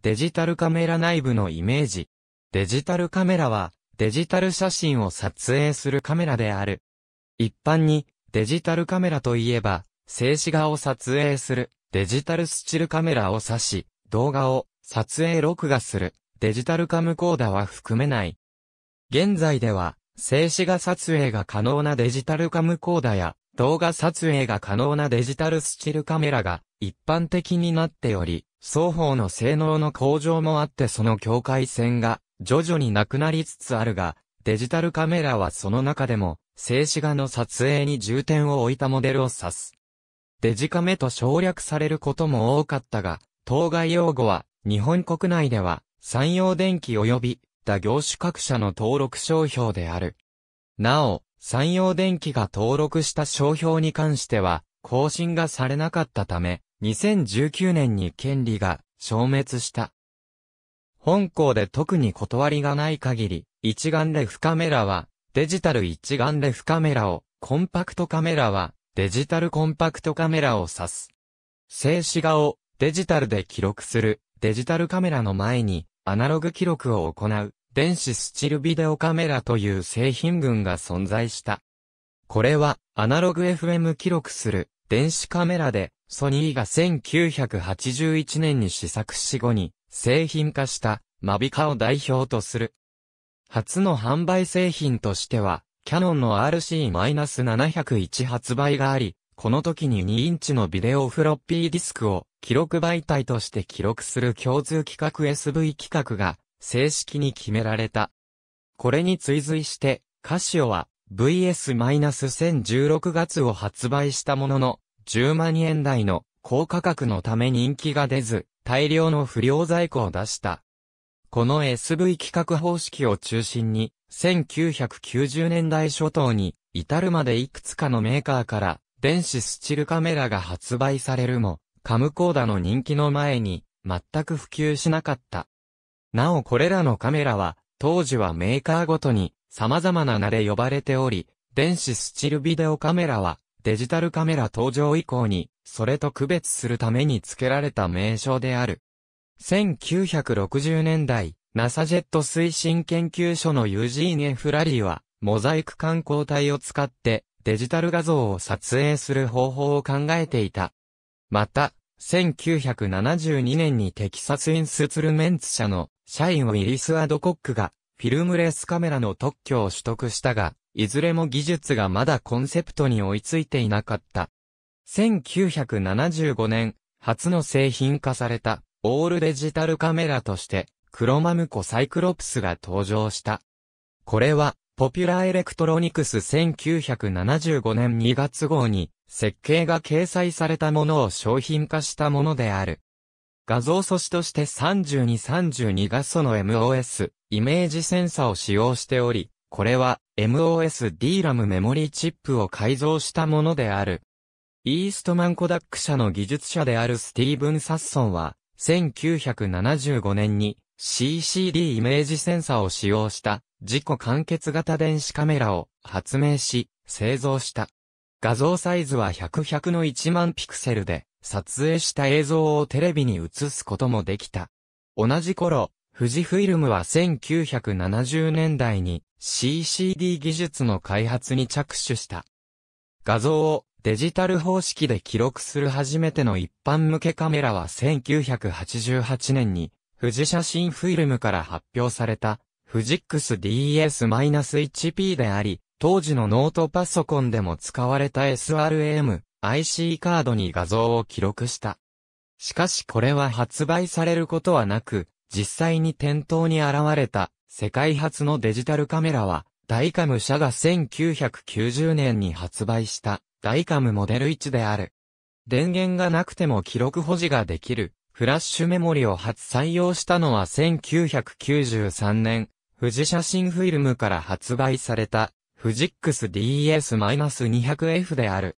デジタルカメラ内部のイメージ。デジタルカメラは、デジタル写真を撮影するカメラである。一般に、デジタルカメラといえば、静止画を撮影する、デジタルスチルカメラを指し、動画を撮影録画する、デジタルカムコーダは含めない。現在では、静止画撮影が可能なデジタルカムコーダや、動画撮影が可能なデジタルスチルカメラが一般的になっており、双方の性能の向上もあってその境界線が徐々になくなりつつあるが、デジタルカメラはその中でも、静止画の撮影に重点を置いたモデルを指す。デジカメと省略されることも多かったが、当該用語は、日本国内では、山陽電機及び、他業種各社の登録商標である。なお、山陽電機が登録した商標に関しては、更新がされなかったため、2019年に権利が消滅した。本校で特に断りがない限り、一眼レフカメラはデジタル一眼レフカメラを、コンパクトカメラはデジタルコンパクトカメラを指す。静止画をデジタルで記録するデジタルカメラの前にアナログ記録を行う電子スチルビデオカメラという製品群が存在した。これはアナログ FM 記録する電子カメラでソニーが1981年に試作し後に製品化したマビカを代表とする。初の販売製品としては、キャノンの RC-701 発売があり、この時に2インチのビデオフロッピーディスクを記録媒体として記録する共通規格 SV 規格が正式に決められた。これに追随して、カシオは VS-1016 月を発売したものの、10万円台の高価格のため人気が出ず、大量の不良在庫を出した。この SV 企画方式を中心に、1990年代初頭に、至るまでいくつかのメーカーから、電子スチルカメラが発売されるも、カムコーダの人気の前に、全く普及しなかった。なおこれらのカメラは、当時はメーカーごとに、様々な名で呼ばれており、電子スチルビデオカメラは、デジタルカメラ登場以降に、それと区別するために付けられた名称である。1960年代、NASA ジェット推進研究所のユージーン・エ・フラリーは、モザイク観光体を使って、デジタル画像を撮影する方法を考えていた。また、1972年にテキサスインスツルメンツ社の社員ウィリス・アドコックがフィルムレスカメラの特許を取得したが、いずれも技術がまだコンセプトに追いついていなかった。1975年、初の製品化された、オールデジタルカメラとして、クロマムコサイクロプスが登場した。これは、ポピュラーエレクトロニクス1975年2月号に、設計が掲載されたものを商品化したものである。画像素子として3232 32画素の MOS、イメージセンサを使用しており、これは MOS DRAM メモリーチップを改造したものである。イーストマンコダック社の技術者であるスティーブン・サッソンは、1975年に CCD イメージセンサを使用した自己完結型電子カメラを発明し、製造した。画像サイズは100-100の1万ピクセルで、撮影した映像をテレビに映すこともできた。同じ頃、富士フィルムは1970年代に CCD 技術の開発に着手した。画像をデジタル方式で記録する初めての一般向けカメラは1988年に富士写真フィルムから発表された富士 XDS-1P であり、当時のノートパソコンでも使われた SRM、IC カードに画像を記録した。しかしこれは発売されることはなく、実際に店頭に現れた世界初のデジタルカメラは、ダイカム社が1990年に発売したダイカムモデル1である。電源がなくても記録保持ができるフラッシュメモリを初採用したのは1993年、富士写真フィルムから発売されたフジックス DS-200F である。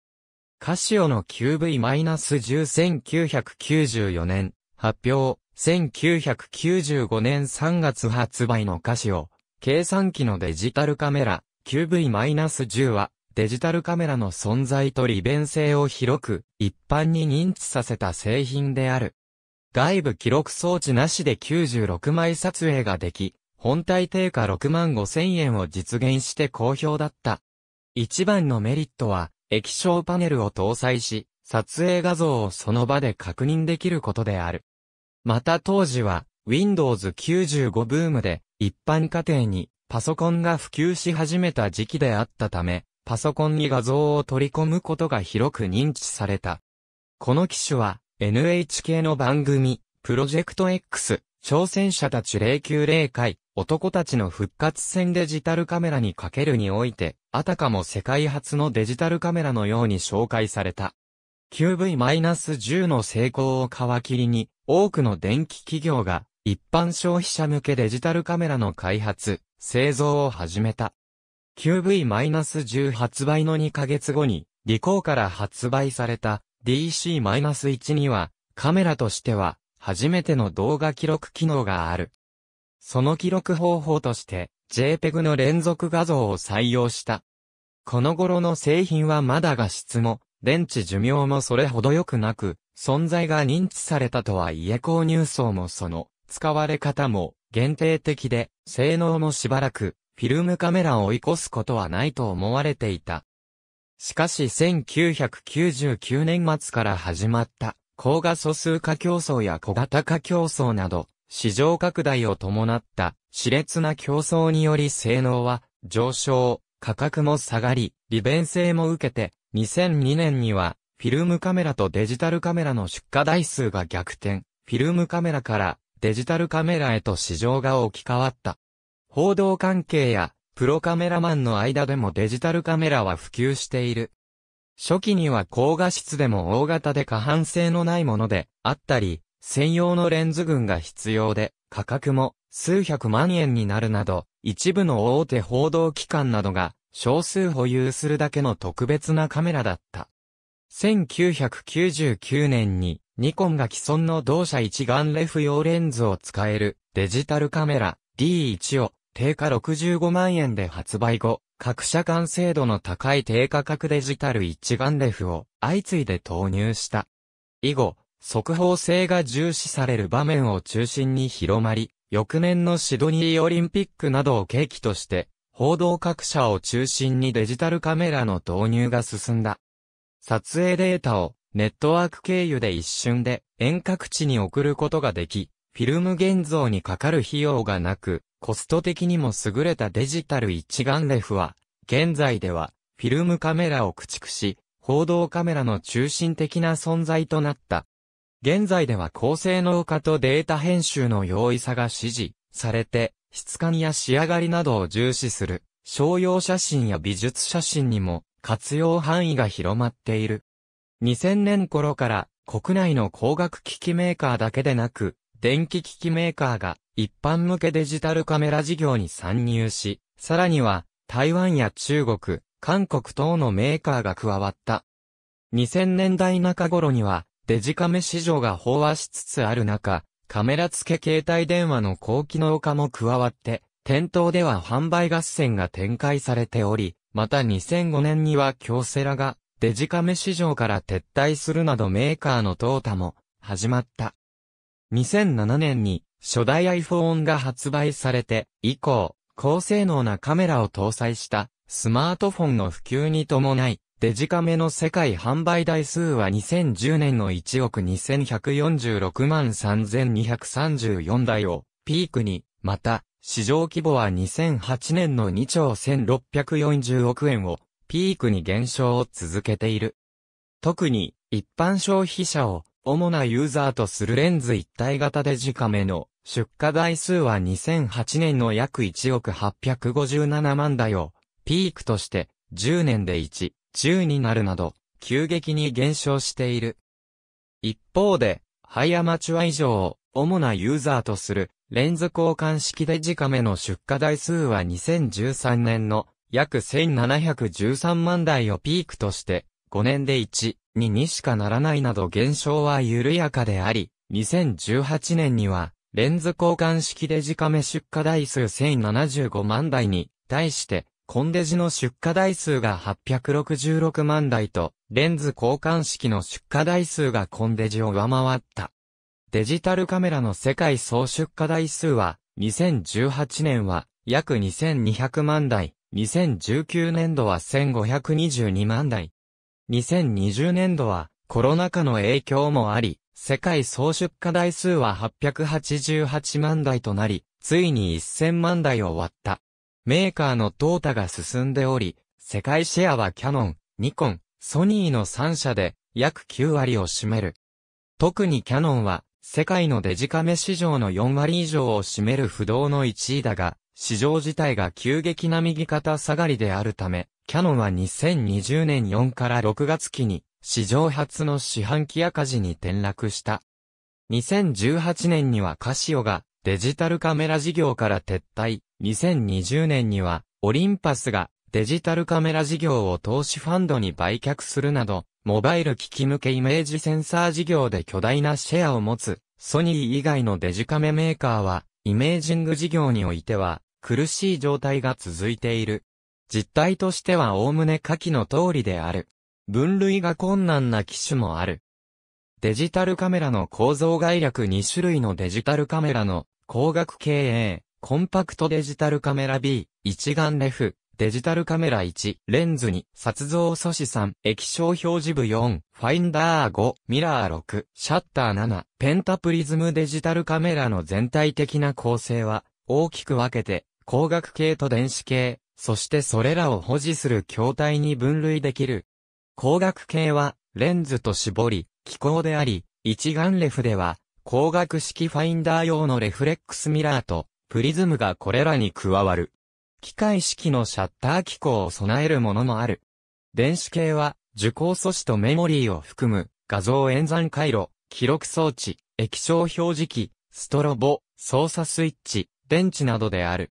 カシオの QV-10 1994年発表。1995年3月発売のカシオ、計算機のデジタルカメラ、QV-10 は、デジタルカメラの存在と利便性を広く、一般に認知させた製品である。外部記録装置なしで96枚撮影ができ、本体定価6万5千円を実現して好評だった。一番のメリットは、液晶パネルを搭載し、撮影画像をその場で確認できることである。また当時は、Windows 95ブームで、一般家庭にパソコンが普及し始めた時期であったため、パソコンに画像を取り込むことが広く認知された。この機種は、NHK の番組、プロジェクト X、挑戦者たち090回、男たちの復活戦デジタルカメラにかけるにおいて、あたかも世界初のデジタルカメラのように紹介された。QV-10 の成功を皮切りに、多くの電気企業が一般消費者向けデジタルカメラの開発、製造を始めた。QV-10 発売の2ヶ月後に、リコーから発売された DC-1 には、カメラとしては、初めての動画記録機能がある。その記録方法として、JPEG の連続画像を採用した。この頃の製品はまだ画質も、電池寿命もそれほど良くなく、存在が認知されたとはいえ購入層もその、使われ方も限定的で、性能もしばらく、フィルムカメラを追い越すことはないと思われていた。しかし1999年末から始まった、高画素数化競争や小型化競争など、市場拡大を伴った、熾烈な競争により性能は上昇、価格も下がり、利便性も受けて、2002年には、フィルムカメラとデジタルカメラの出荷台数が逆転、フィルムカメラからデジタルカメラへと市場が置き換わった。報道関係やプロカメラマンの間でもデジタルカメラは普及している。初期には高画質でも大型で過半性のないものであったり、専用のレンズ群が必要で、価格も数百万円になるなど、一部の大手報道機関などが少数保有するだけの特別なカメラだった。1999年にニコンが既存の同社一眼レフ用レンズを使えるデジタルカメラ D1 を定価65万円で発売後、各社間精度の高い低価格デジタル一眼レフを相次いで投入した。以後、速報性が重視される場面を中心に広まり、翌年のシドニーオリンピックなどを契機として、報道各社を中心にデジタルカメラの導入が進んだ。撮影データをネットワーク経由で一瞬で遠隔地に送ることができ、フィルム現像にかかる費用がなく、コスト的にも優れたデジタル一眼レフは、現在ではフィルムカメラを駆逐し、報道カメラの中心的な存在となった。現在では高性能化とデータ編集の容易さが支持されて、質感や仕上がりなどを重視する、商用写真や美術写真にも活用範囲が広まっている。2000年頃から国内の光学機器メーカーだけでなく、電気機器メーカーが一般向けデジタルカメラ事業に参入し、さらには台湾や中国、韓国等のメーカーが加わった。2000年代中頃にはデジカメ市場が飽和しつつある中、カメラ付け携帯電話の高機能化も加わって、店頭では販売合戦が展開されており、また2005年には京セラがデジカメ市場から撤退するなどメーカーの淘汰も始まった。2007年に初代 iPhone が発売されて以降、高性能なカメラを搭載したスマートフォンの普及に伴い、デジカメの世界販売台数は2010年の1億2146万3234台をピークに、また、市場規模は2008年の2兆1640億円をピークに減少を続けている。特に一般消費者を主なユーザーとするレンズ一体型デジカメの出荷台数は2008年の約1億857万台をピークとして10年で1 10になるなど、急激に減少している。一方で、ハイアマチュア以上を主なユーザーとするレンズ交換式デジカメの出荷台数は2013年の約1713万台をピークとして5年で1、2にしかならないなど減少は緩やかであり、2018年にはレンズ交換式デジカメ出荷台数1075万台に対してコンデジの出荷台数が866万台と、レンズ交換式の出荷台数がコンデジを上回った。デジタルカメラの世界総出荷台数は、2018年は約2200万台、2019年度は1522万台。2020年度はコロナ禍の影響もあり、世界総出荷台数は888万台となり、ついに1000万台を割った。メーカーの淘汰が進んでおり、世界シェアはキャノン、ニコン、ソニーの3社で約9割を占める。特にキャノンは世界のデジカメ市場の4割以上を占める不動の1位だが、市場自体が急激な右肩下がりであるため、キャノンは2020年4から6月期に史上初の四半期赤字に転落した。2018年にはカシオがデジタルカメラ事業から撤退。2020年には、オリンパスがデジタルカメラ事業を投資ファンドに売却するなど、モバイル機器向けイメージセンサー事業で巨大なシェアを持つ、ソニー以外のデジカメメーカーは、イメージング事業においては、苦しい状態が続いている。実態としては概ね下記の通りである。分類が困難な機種もある。デジタルカメラの構造概略2種類のデジタルカメラの光学系 A、コンパクトデジタルカメラ B、一眼レフ、デジタルカメラ1、レンズ2、撮像素子3、液晶表示部4、ファインダー5、ミラー6、シャッター7、ペンタプリズムデジタルカメラの全体的な構成は、大きく分けて、光学系と電子系、そしてそれらを保持する筐体に分類できる。光学系は、レンズと絞り、機構であり、一眼レフでは、光学式ファインダー用のレフレックスミラーと、プリズムがこれらに加わる。機械式のシャッター機構を備えるものもある。電子系は、受光素子とメモリーを含む、画像演算回路、記録装置、液晶表示器、ストロボ、操作スイッチ、電池などである。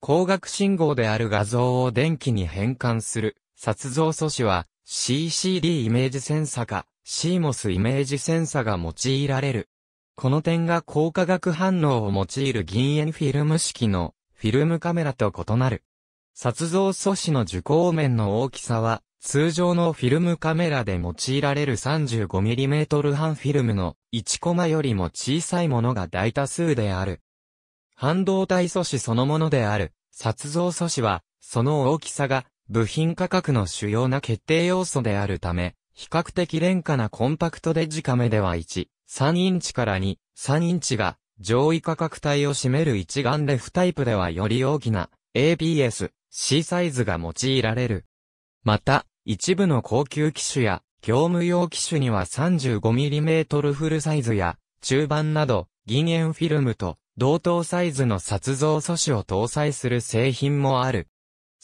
光学信号である画像を電気に変換する、撮像素子は、CCD イメージセンサか、CMOS イメージセンサが用いられる。この点が光化学反応を用いる銀塩フィルム式のフィルムカメラと異なる。撮像素子の受光面の大きさは、通常のフィルムカメラで用いられる 35mm 半フィルムの1コマよりも小さいものが大多数である。半導体素子そのものである、撮像素子は、その大きさが部品価格の主要な決定要素であるため、比較的廉価なコンパクトデジカメでは1、3インチから2、3インチが上位価格帯を占める一眼レフタイプではより大きな APS、C サイズが用いられる。また、一部の高級機種や業務用機種には 35mm フルサイズや中盤など銀塩フィルムと同等サイズの撮像素子を搭載する製品もある。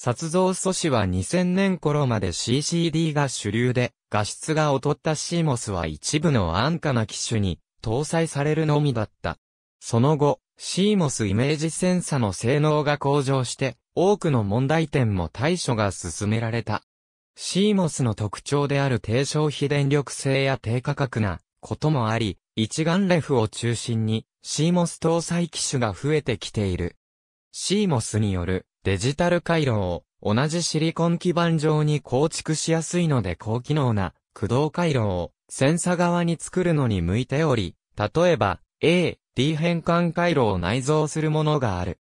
殺像素子は2000年頃まで CCD が主流で、画質が劣った CMOS は一部の安価な機種に搭載されるのみだった。その後、CMOS イメージセンサの性能が向上して、多くの問題点も対処が進められた。CMOS の特徴である低消費電力性や低価格なこともあり、一眼レフを中心に CMOS 搭載機種が増えてきている。CMOS によるデジタル回路を同じシリコン基板上に構築しやすいので高機能な駆動回路をセンサ側に作るのに向いており、例えば A、D 変換回路を内蔵するものがある。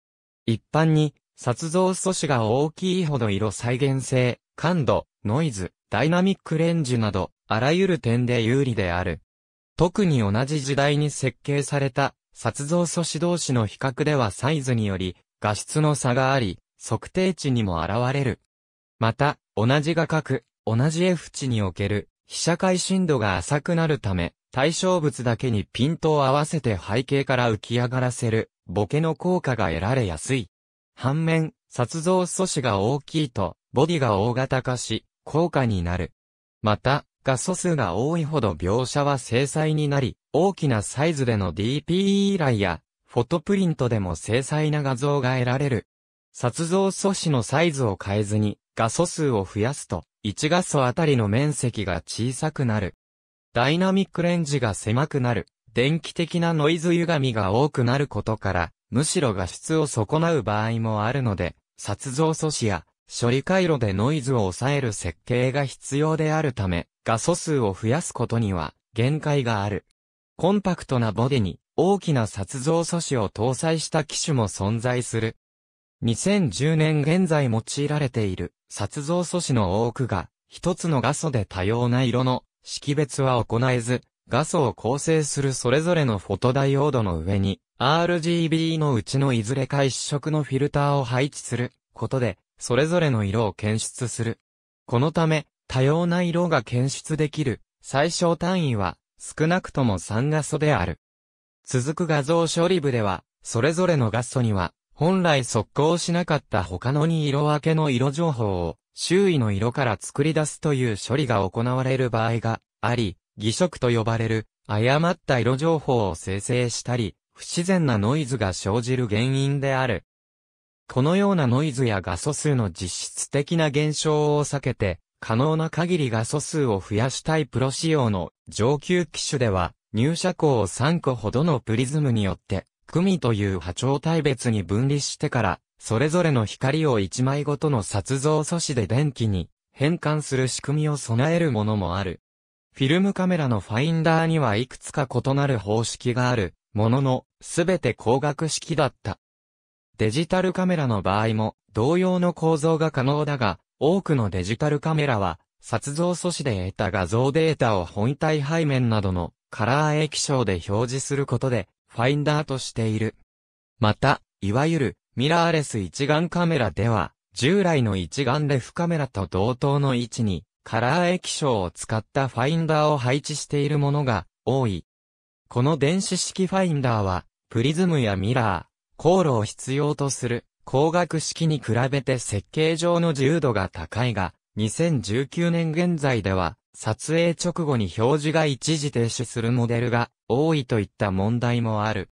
一般に、殺像素子が大きいほど色再現性、感度、ノイズ、ダイナミックレンジなど、あらゆる点で有利である。特に同じ時代に設計された、殺像素子同士の比較ではサイズにより、画質の差があり、測定値にも現れる。また、同じ画角、同じ F 値における、被写界深度が浅くなるため、対象物だけにピントを合わせて背景から浮き上がらせる、ボケの効果が得られやすい。反面、撮像素子が大きいと、ボディが大型化し、効果になる。また、画素数が多いほど描写は精細になり、大きなサイズでの DPE 依頼や、フォトプリントでも精細な画像が得られる。殺像素子のサイズを変えずに、画素数を増やすと、1画素あたりの面積が小さくなる。ダイナミックレンジが狭くなる。電気的なノイズ歪みが多くなることから、むしろ画質を損なう場合もあるので、殺像素子や処理回路でノイズを抑える設計が必要であるため、画素数を増やすことには限界がある。コンパクトなボディに大きな殺像素子を搭載した機種も存在する。2010年現在用いられている殺像素子の多くが、一つの画素で多様な色の識別は行えず、画素を構成するそれぞれのフォトダイオードの上に、RGB のうちのいずれか一色のフィルターを配置することで、それぞれの色を検出する。このため、多様な色が検出できる最小単位は少なくとも3画素である。続く画像処理部では、それぞれの画素には本来速攻しなかった他のに色分けの色情報を周囲の色から作り出すという処理が行われる場合があり、偽色と呼ばれる誤った色情報を生成したり、不自然なノイズが生じる原因である。このようなノイズや画素数の実質的な減少を避けて、可能な限り画素数を増やしたいプロ仕様の上級機種では、入射光を3個ほどのプリズムによって、組という波長帯別に分離してから、それぞれの光を一枚ごとの撮像素子で電気に変換する仕組みを備えるものもある。フィルムカメラのファインダーにはいくつか異なる方式がある、ものの、すべて光学式だった。デジタルカメラの場合も同様の構造が可能だが、多くのデジタルカメラは、撮像素子で得た画像データを本体背面などのカラー液晶で表示することで、ファインダーとしている。また、いわゆるミラーレス一眼カメラでは、従来の一眼レフカメラと同等の位置に、カラー液晶を使ったファインダーを配置しているものが多い。この電子式ファインダーは、プリズムやミラー、航路を必要とする光学式に比べて設計上の自由度が高いが、2019年現在では、撮影直後に表示が一時停止するモデルが多いといった問題もある。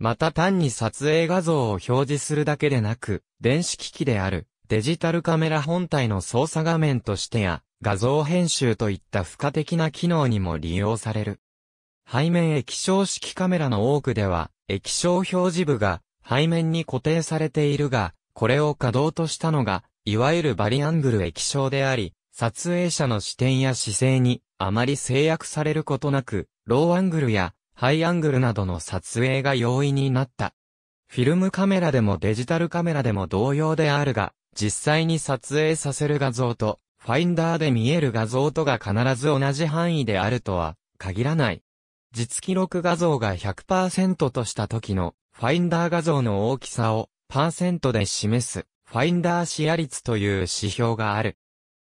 また単に撮影画像を表示するだけでなく、電子機器であるデジタルカメラ本体の操作画面としてや画像編集といった付加的な機能にも利用される。背面液晶式カメラの多くでは液晶表示部が背面に固定されているが、これを可動としたのが、いわゆるバリアングル液晶であり、撮影者の視点や姿勢にあまり制約されることなく、ローアングルやハイアングルなどの撮影が容易になった。フィルムカメラでもデジタルカメラでも同様であるが、実際に撮影させる画像と、ファインダーで見える画像とが必ず同じ範囲であるとは限らない。実記録画像が100%とした時のファインダー画像の大きさをパーセントで示すファインダー視野率という指標がある。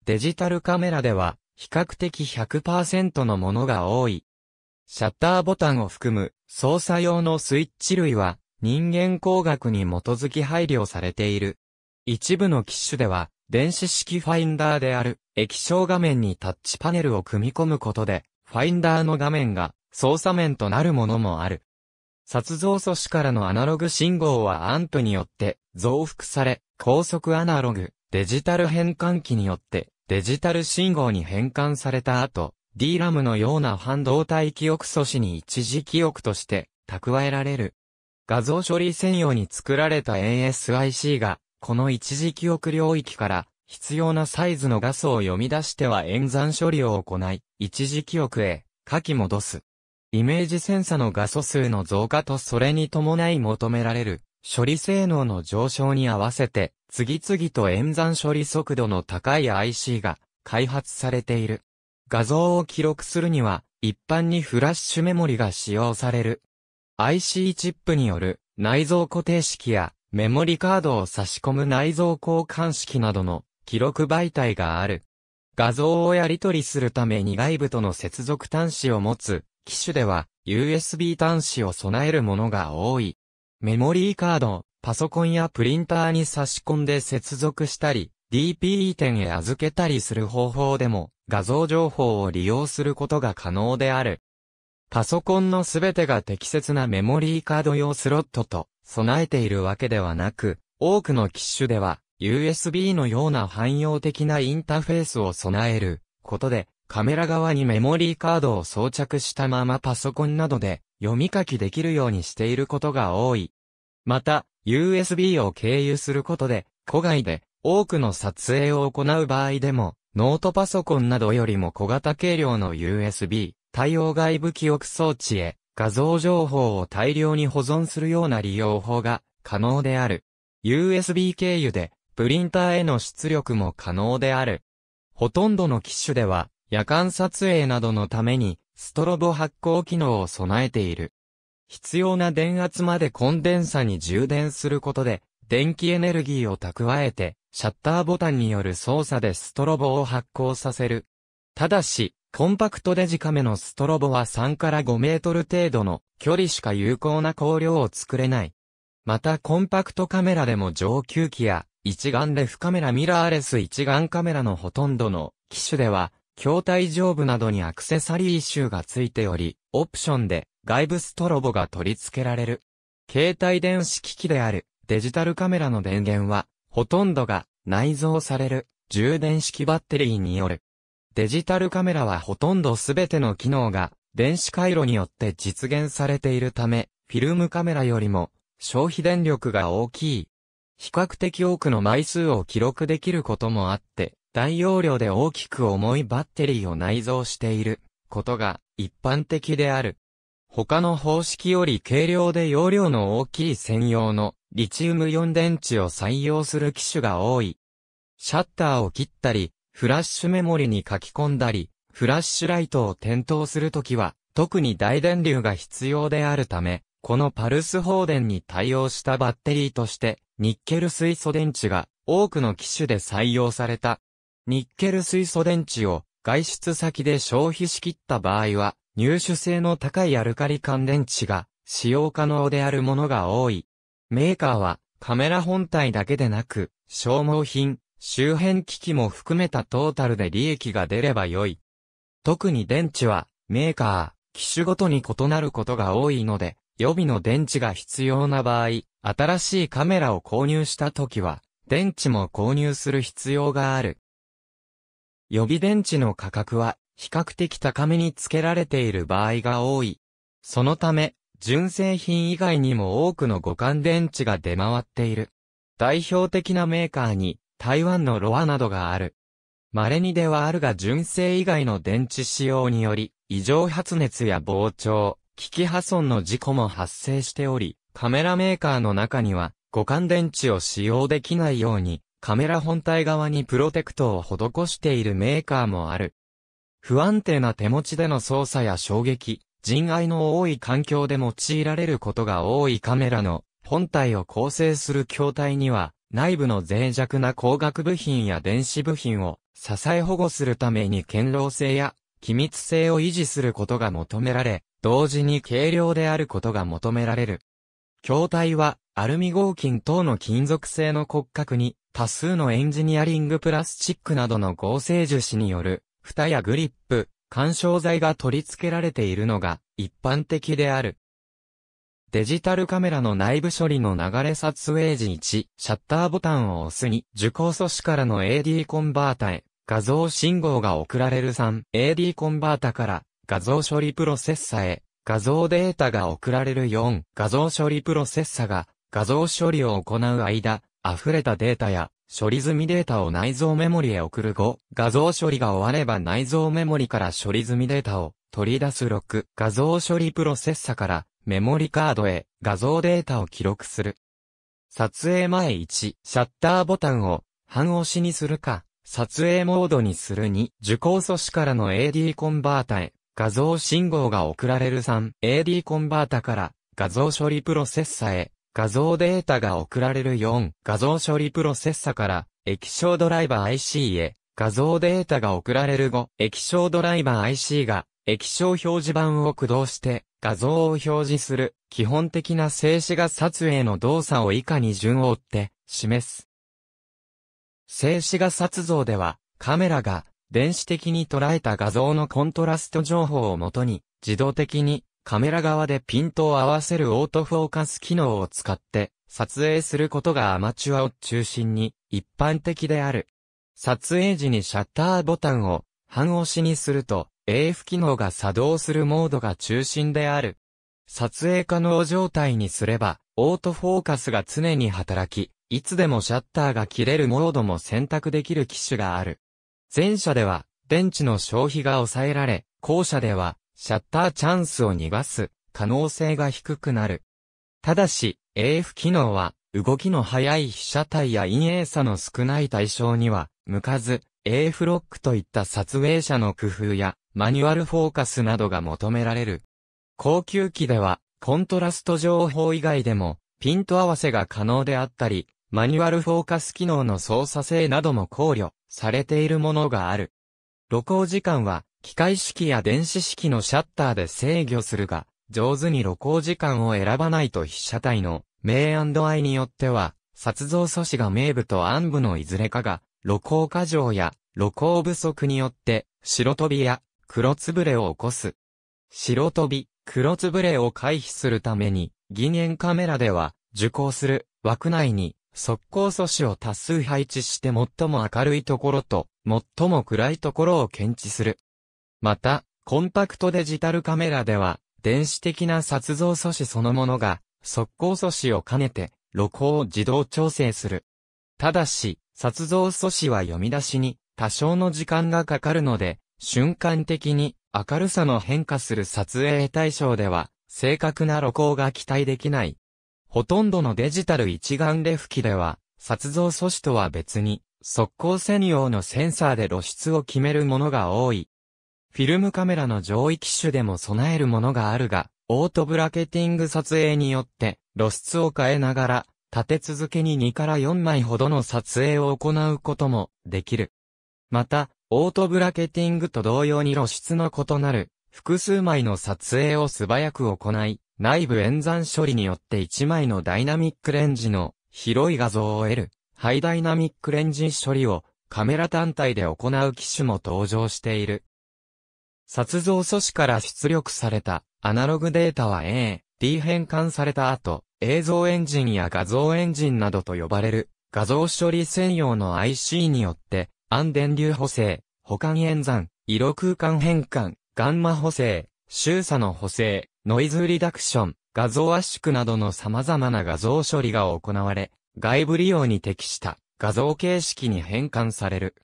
デジタルカメラでは、比較的100%のものが多い。シャッターボタンを含む操作用のスイッチ類は人間工学に基づき配慮されている。一部の機種では電子式ファインダーである液晶画面にタッチパネルを組み込むことでファインダーの画面が操作面となるものもある。撮像素子からのアナログ信号はアンプによって増幅され、高速アナログ、デジタル変換器によってデジタル信号に変換された後、DRAM のような半導体記憶素子に一時記憶として蓄えられる。画像処理専用に作られた ASIC が、この一時記憶領域から必要なサイズの画素を読み出しては演算処理を行い、一時記憶へ書き戻す。イメージセンサの画素数の増加とそれに伴い求められる処理性能の上昇に合わせて次々と演算処理速度の高い IC が開発されている。画像を記録するには、一般にフラッシュメモリが使用される。IC チップによる内蔵固定式やメモリカードを差し込む内蔵交換式などの記録媒体がある。画像をやり取りするために外部との接続端子を持つ機種では USB 端子を備えるものが多い。メモリーカード、パソコンやプリンターに差し込んで接続したり、DPE 点へ預けたりする方法でも画像情報を利用することが可能である。パソコンのすべてが適切なメモリーカード用スロットと備えているわけではなく、多くの機種では USB のような汎用的なインターフェースを備えることで、カメラ側にメモリーカードを装着したままパソコンなどで読み書きできるようにしていることが多い。また、USB を経由することで、古外で多くの撮影を行う場合でも、ノートパソコンなどよりも小型軽量の USB 対応外部記憶装置へ画像情報を大量に保存するような利用法が可能である。USB 経由でプリンターへの出力も可能である。ほとんどの機種では夜間撮影などのためにストロボ発光機能を備えている。必要な電圧までコンデンサに充電することで、電気エネルギーを蓄えて、シャッターボタンによる操作でストロボを発光させる。ただし、コンパクトデジカメのストロボは3から5メートル程度の距離しか有効な光量を作れない。またコンパクトカメラでも上級機や一眼レフカメラミラーレス一眼カメラのほとんどの機種では、筐体上部などにアクセサリー集がついており、オプションで外部ストロボが取り付けられる。携帯電子機器であるデジタルカメラの電源は、ほとんどが内蔵される充電式バッテリーによる。デジタルカメラはほとんどすべての機能が電子回路によって実現されているため、フィルムカメラよりも消費電力が大きい。比較的多くの枚数を記録できることもあって、大容量で大きく重いバッテリーを内蔵していることが一般的である。他の方式より軽量で容量の大きい専用のリチウムイオン電池を採用する機種が多い。シャッターを切ったり、フラッシュメモリに書き込んだり、フラッシュライトを点灯するときは、特に大電流が必要であるため、このパルス放電に対応したバッテリーとして、ニッケル水素電池が多くの機種で採用された。ニッケル水素電池を外出先で消費しきった場合は、入手性の高いアルカリ乾電池が使用可能であるものが多い。メーカーはカメラ本体だけでなく、消耗品、周辺機器も含めたトータルで利益が出れば良い。特に電池はメーカー、機種ごとに異なることが多いので、予備の電池が必要な場合、新しいカメラを購入した時は、電池も購入する必要がある。予備電池の価格は比較的高めに付けられている場合が多い。そのため、純正品以外にも多くの互換電池が出回っている。代表的なメーカーに台湾のロアなどがある。稀にではあるが純正以外の電池使用により、異常発熱や膨張、機器破損の事故も発生しており、カメラメーカーの中には、互換電池を使用できないように、カメラ本体側にプロテクトを施しているメーカーもある。不安定な手持ちでの操作や衝撃、人愛の多い環境で用いられることが多いカメラの本体を構成する筐体には、内部の脆弱な光学部品や電子部品を支え保護するために堅牢性や機密性を維持することが求められ、同時に軽量であることが求められる。筐体はアルミ合金等の金属製の骨格に多数のエンジニアリングプラスチックなどの合成樹脂による蓋やグリップ、干渉剤が取り付けられているのが一般的である。デジタルカメラの内部処理の流れ撮影時1、シャッターボタンを押す2、受光素子からの AD コンバータへ、画像信号が送られる3、AD コンバータから画像処理プロセッサへ、画像データが送られる4、画像処理プロセッサが画像処理を行う間、溢れたデータや処理済みデータを内蔵メモリへ送る5、画像処理が終われば内蔵メモリから処理済みデータを取り出す6、画像処理プロセッサからメモリカードへ画像データを記録する。撮影前1、シャッターボタンを半押しにするか、撮影モードにする2、受講素子からの AD コンバータへ画像信号が送られる3、AD コンバータから画像処理プロセッサへ画像データが送られる4、画像処理プロセッサから液晶ドライバー IC へ、画像データが送られる5、液晶ドライバー IC が液晶表示板を駆動して画像を表示する基本的な静止画撮影の動作を以下に順を追って示す。静止画撮像ではカメラが電子的に捉えた画像のコントラスト情報をもとに自動的にカメラ側でピントを合わせるオートフォーカス機能を使って撮影することがアマチュアを中心に一般的である。撮影時にシャッターボタンを半押しにすると AF 機能が作動するモードが中心である。撮影可能状態にすればオートフォーカスが常に働き、いつでもシャッターが切れるモードも選択できる機種がある。前者では電池の消費が抑えられ、後者ではシャッターチャンスを逃がす可能性が低くなる。ただし、AF 機能は、動きの速い被写体や陰影差の少ない対象には、向かず、AF ロックといった撮影者の工夫や、マニュアルフォーカスなどが求められる。高級機では、コントラスト情報以外でも、ピント合わせが可能であったり、マニュアルフォーカス機能の操作性なども考慮されているものがある。露光時間は機械式や電子式のシャッターで制御するが、上手に露光時間を選ばないと被写体の明暗によっては、撮像素子が明部と暗部のいずれかが、露光過剰や露光不足によって白飛びや黒つぶれを起こす。白飛び、黒つぶれを回避するために、銀塩カメラでは受光する枠内に速光素子を多数配置して最も明るいところと最も暗いところを検知する。また、コンパクトデジタルカメラでは、電子的な撮像素子そのものが、速攻素子を兼ねて、録音を自動調整する。ただし、撮像素子は読み出しに、多少の時間がかかるので、瞬間的に明るさの変化する撮影対象では、正確な露光が期待できない。ほとんどのデジタル一眼レフ機では、撮像素子とは別に、速攻専用のセンサーで露出を決めるものが多い。フィルムカメラの上位機種でも備えるものがあるが、オートブラケティング撮影によって露出を変えながら、立て続けに2から4枚ほどの撮影を行うこともできる。また、オートブラケティングと同様に露出の異なる複数枚の撮影を素早く行い、内部演算処理によって1枚のダイナミックレンジの広い画像を得る、ハイダイナミックレンジ処理をカメラ単体で行う機種も登場している。殺像素子から出力されたアナログデータは A、D 変換された後、映像エンジンや画像エンジンなどと呼ばれる画像処理専用の IC によって、暗電流補正、補完演算、色空間変換、ガンマ補正、周差の補正、ノイズリダクション、画像圧縮などの様々な画像処理が行われ、外部利用に適した画像形式に変換される。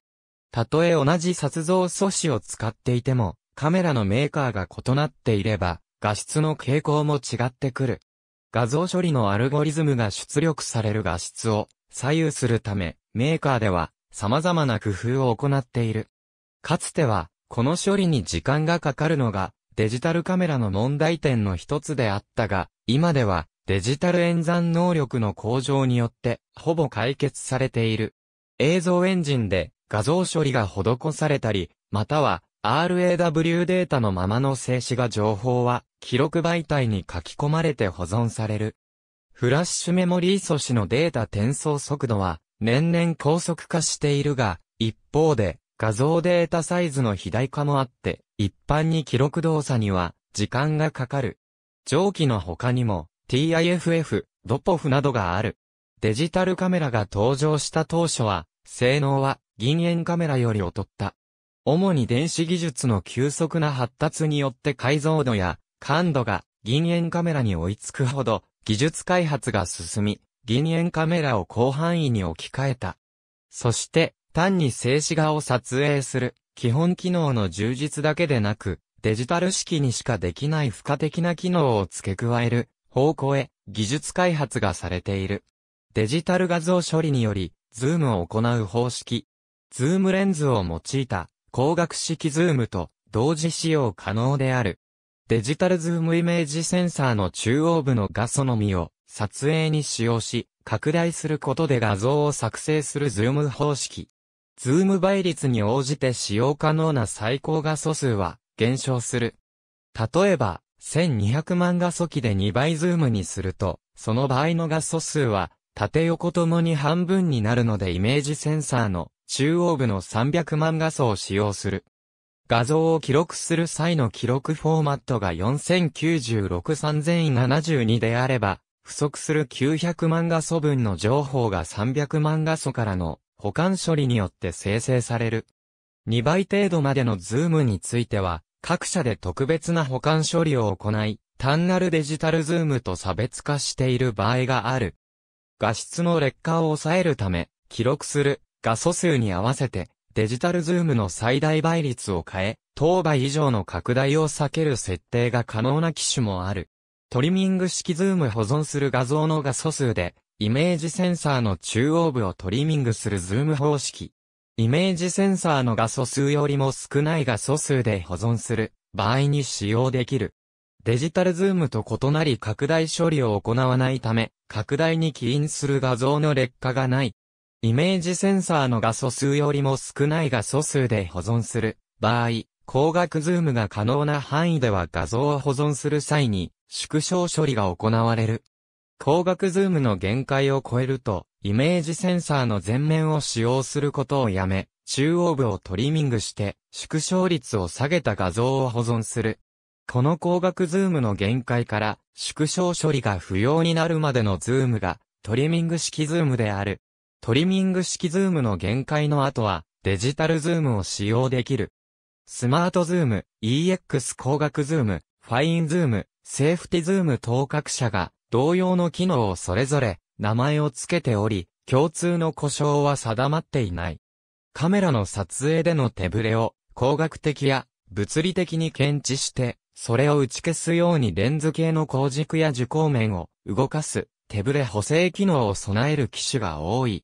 たとえ同じ撮像素子を使っていても、カメラのメーカーが異なっていれば、画質の傾向も違ってくる。画像処理のアルゴリズムが出力される画質を左右するため、メーカーでは様々な工夫を行っている。かつては、この処理に時間がかかるのがデジタルカメラの問題点の一つであったが、今ではデジタル演算能力の向上によってほぼ解決されている。映像エンジンで画像処理が施されたり、または RAW データのままの静止画情報は、記録媒体に書き込まれて保存される。フラッシュメモリー素子のデータ転送速度は、年々高速化しているが、一方で、画像データサイズの肥大化もあって、一般に記録動作には、時間がかかる。上記の他にも、TIFF、ドポフなどがある。デジタルカメラが登場した当初は、性能は、銀塩カメラより劣った。主に電子技術の急速な発達によって解像度や感度が銀塩カメラに追いつくほど技術開発が進み、銀塩カメラを広範囲に置き換えた。そして単に静止画を撮影する基本機能の充実だけでなく、デジタル式にしかできない付加的な機能を付け加える方向へ技術開発がされている。デジタル画像処理により、ズームを行う方式、ズームレンズを用いた光学式ズームと同時使用可能である。デジタルズームイメージセンサーの中央部の画素のみを撮影に使用し、拡大することで画像を作成するズーム方式。ズーム倍率に応じて使用可能な最高画素数は減少する。例えば、1200万画素機で2倍ズームにすると、その場合の画素数は縦横ともに半分になるのでイメージセンサーの中央部の300万画素を使用する。画像を記録する際の記録フォーマットが4096-3072であれば、不足する900万画素分の情報が300万画素からの保管処理によって生成される。2倍程度までのズームについては、各社で特別な保管処理を行い、単なるデジタルズームと差別化している場合がある。画質の劣化を抑えるため、記録する画素数に合わせて、デジタルズームの最大倍率を変え、等倍以上の拡大を避ける設定が可能な機種もある。トリミング式ズーム保存する画像の画素数で、イメージセンサーの中央部をトリミングするズーム方式。イメージセンサーの画素数よりも少ない画素数で保存する場合に使用できる。デジタルズームと異なり拡大処理を行わないため、拡大に起因する画像の劣化がない。イメージセンサーの画素数よりも少ない画素数で保存する場合、光学ズームが可能な範囲では画像を保存する際に縮小処理が行われる。光学ズームの限界を超えると、イメージセンサーの前面を使用することをやめ、中央部をトリミングして縮小率を下げた画像を保存する。この光学ズームの限界から縮小処理が不要になるまでのズームがトリミング式ズームである。トリミング式ズームの限界の後は、デジタルズームを使用できる。スマートズーム、EX 光学ズーム、ファインズーム、セーフティズーム等各社が同様の機能をそれぞれ名前を付けており、共通の故障は定まっていない。カメラの撮影での手ぶれを光学的や物理的に検知して、それを打ち消すようにレンズ系の光軸や受光面を動かす手ぶれ補正機能を備える機種が多い。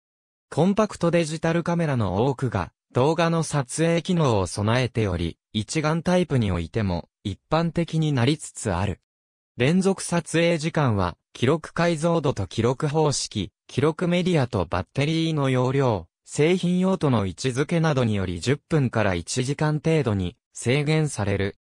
コンパクトデジタルカメラの多くが動画の撮影機能を備えており、一眼タイプにおいても一般的になりつつある。連続撮影時間は、記録解像度と記録方式、記録メディアとバッテリーの容量、製品用途の位置づけなどにより10分から1時間程度に制限される。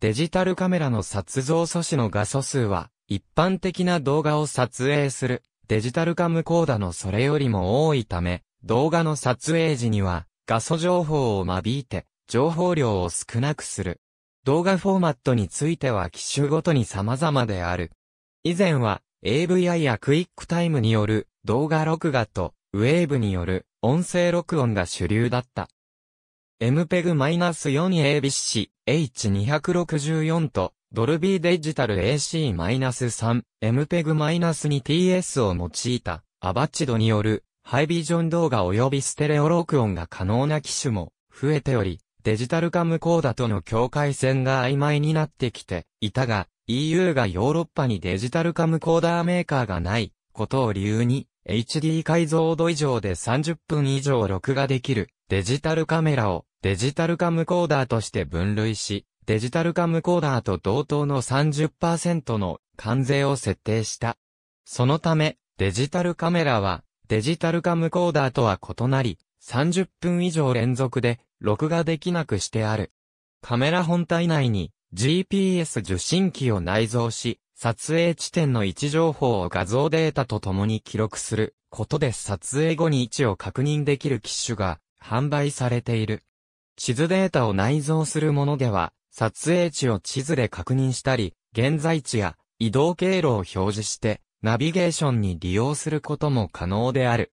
デジタルカメラの撮像素子の画素数は、一般的な動画を撮影するデジタルカムコーダのそれよりも多いため、動画の撮影時には画素情報を間引いて情報量を少なくする。動画フォーマットについては機種ごとに様々である。以前は AVI やクイックタイムによる動画録画とウェーブによる音声録音が主流だった。MPEG-4ABCH264 とドルビーデジタル AC-3、MPEG-2TS を用いたアバッチドによるハイビジョン動画及びステレオ録音が可能な機種も増えており、デジタル化ムコーだとの境界線が曖昧になってきていたが、EU がヨーロッパにデジタルカムコーダーメーカーがないことを理由に、HD 解像度以上で30分以上録画できるデジタルカメラをデジタルカムコーダーとして分類し、デジタルカムコーダーと同等の30%の関税を設定した。そのため、デジタルカメラは、デジタルカムコーダーとは異なり、30分以上連続で、録画できなくしてある。カメラ本体内に、GPS 受信機を内蔵し、撮影地点の位置情報を画像データと共に記録することで撮影後に位置を確認できる機種が販売されている。地図データを内蔵するものでは、撮影地を地図で確認したり、現在地や移動経路を表示して、ナビゲーションに利用することも可能である。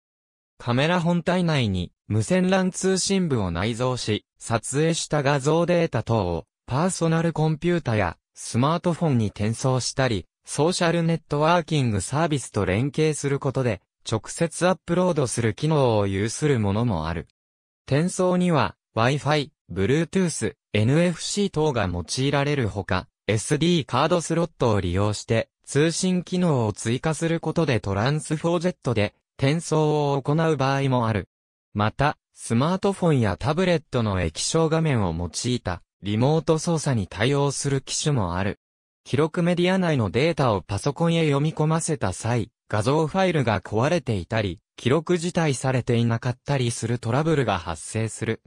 カメラ本体内に無線 LAN 通信部を内蔵し、撮影した画像データ等をパーソナルコンピュータやスマートフォンに転送したり、ソーシャルネットワーキングサービスと連携することで、直接アップロードする機能を有するものもある。転送には Wi-Fi、Bluetooth、NFC 等が用いられるほか、SD カードスロットを利用して通信機能を追加することでトランスフォージェットで転送を行う場合もある。また、スマートフォンやタブレットの液晶画面を用いたリモート操作に対応する機種もある。記録メディア内のデータをパソコンへ読み込ませた際、画像ファイルが壊れていたり、記録自体されていなかったりするトラブルが発生する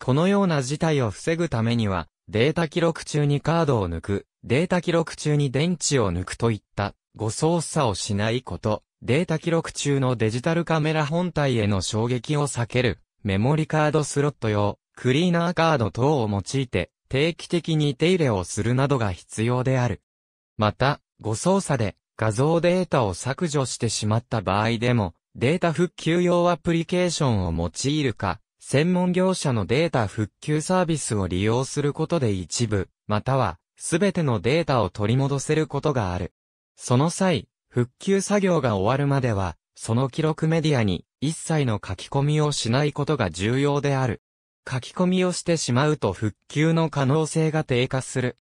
このような事態を防ぐためには、データ記録中にカードを抜く、データ記録中に電池を抜くといった、誤操作をしないこと、データ記録中のデジタルカメラ本体への衝撃を避ける、メモリカードスロット用、クリーナーカード等を用いて、定期的に手入れをするなどが必要である。また、誤操作で画像データを削除してしまった場合でも、データ復旧用アプリケーションを用いるか、専門業者のデータ復旧サービスを利用することで一部、または、すべてのデータを取り戻せることがある。その際、復旧作業が終わるまでは、その記録メディアに一切の書き込みをしないことが重要である。書き込みをしてしまうと復旧の可能性が低下する。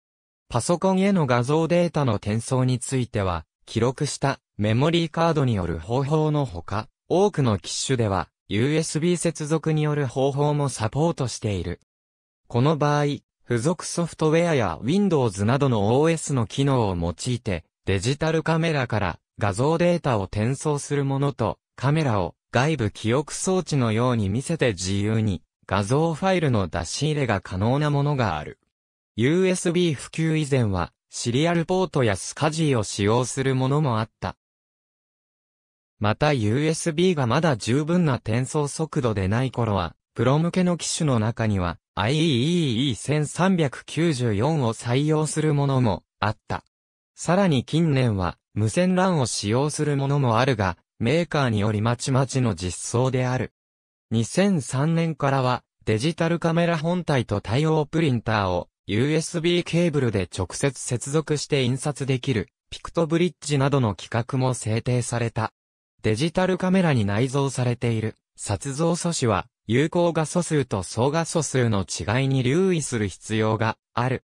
パソコンへの画像データの転送については、記録したメモリーカードによる方法のほか、多くの機種では USB 接続による方法もサポートしている。この場合、付属ソフトウェアや Windows などの OS の機能を用いて、デジタルカメラから画像データを転送するものと、カメラを外部記憶装置のように見せて自由に画像ファイルの出し入れが可能なものがある。USB 普及以前はシリアルポートやスカジーを使用するものもあった。また USB がまだ十分な転送速度でない頃は、プロ向けの機種の中には IEEE1394 を採用するものもあった。さらに近年は無線 LAN を使用するものもあるが、メーカーによりまちまちの実装である。2003年からはデジタルカメラ本体と対応プリンターを USB ケーブルで直接接続して印刷できるピクトブリッジなどの規格も制定された。デジタルカメラに内蔵されている、撮像素子は、有効画素数と総画素数の違いに留意する必要がある。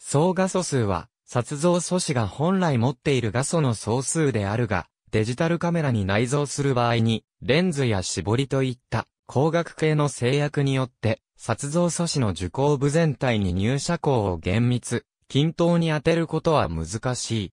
総画素数は、撮像素子が本来持っている画素の総数であるが、デジタルカメラに内蔵する場合に、レンズや絞りといった光学系の制約によって、撮像素子の受光部全体に入射光を厳密、均等に当てることは難しい。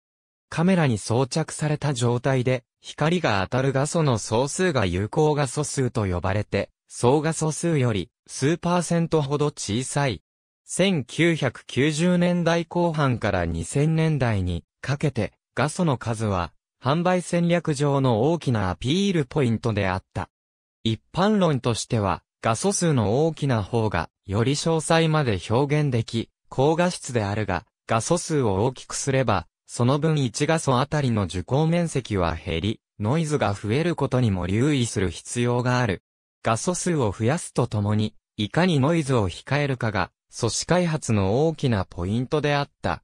カメラに装着された状態で、光が当たる画素の総数が有効画素数と呼ばれて、総画素数より数パーセントほど小さい。1990年代後半から2000年代にかけて画素の数は販売戦略上の大きなアピールポイントであった。一般論としては画素数の大きな方がより詳細まで表現でき、高画質であるが、画素数を大きくすればその分1画素あたりの受光面積は減り、ノイズが増えることにも留意する必要がある。画素数を増やすとともに、いかにノイズを控えるかが、素子開発の大きなポイントであった。